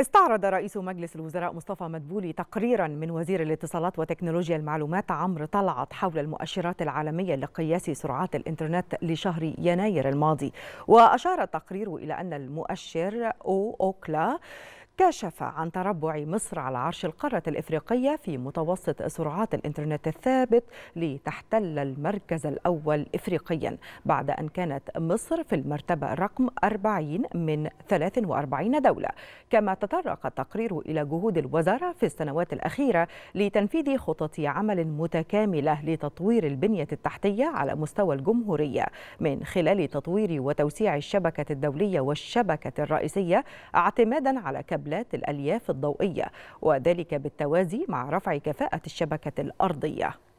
استعرض رئيس مجلس الوزراء مصطفى مدبولي تقريرا من وزير الاتصالات وتكنولوجيا المعلومات عمرو طلعت حول المؤشرات العالميه لقياس سرعات الانترنت لشهر يناير الماضي واشار التقرير الى ان المؤشر او اوكلا كشف عن تربع مصر على عرش القارة الإفريقية في متوسط سرعات الإنترنت الثابت لتحتل المركز الأول إفريقيا بعد أن كانت مصر في المرتبة رقم 40 من 43 دولة كما تطرق التقرير إلى جهود الوزارة في السنوات الأخيرة لتنفيذ خطط عمل متكاملة لتطوير البنية التحتية على مستوى الجمهورية من خلال تطوير وتوسيع الشبكة الدولية والشبكة الرئيسية اعتمادا على كابل كابلات الألياف الضوئية وذلك بالتوازي مع رفع كفاءة الشبكة الأرضية